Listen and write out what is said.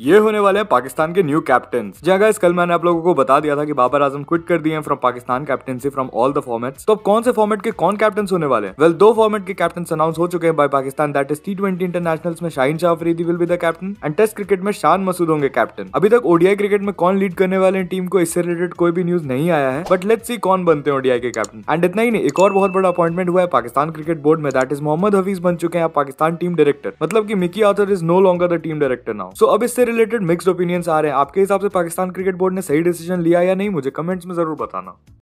ये होने वाले हैं पाकिस्तान के न्यू कैप्टन जी इस हाँ कल मैंने आप लोगों को बता दिया था कि बाबर आजम क्विट कर दिए from Pakistan captaincy from all the formats तो अब कौन से फॉर्मेट के कौन कैप्टन होने वाले वेल well, दो फॉर्मेट के कैप्टन अनाउंस हो चुके हैं by Pakistan that is T twenty international में Shaheen Shah Afridi will be the captain and test cricket में शान मसूद होंगे कैप्टन अभी तक ओडीआई क्रिकेट में कौन लीड करने वाले टीम को इससे रिलेटेड कोई भी न्यूज नहीं आया है बट लेट्स सी कौन बनते हैं ओडीआई के कैप्टन एंड इतना ही नहीं एक और बहुत बड़ा अपॉइंटमेंट हुआ है पाकिस्तान क्रिकेट बोर्ड में दैट इज मोहम्मद हफीज बन चुके हैं पाकिस्तान टीम डायरेक्टर मतलब की Mickey Arthur is no longer the team director now so अब इससे रिलेटेड मिक्स ओपिनियंस आ रहे हैं आपके हिसाब से पाकिस्तान क्रिकेट बोर्ड ने सही डिसीजन लिया या नहीं मुझे कमेंट्स में जरूर बताना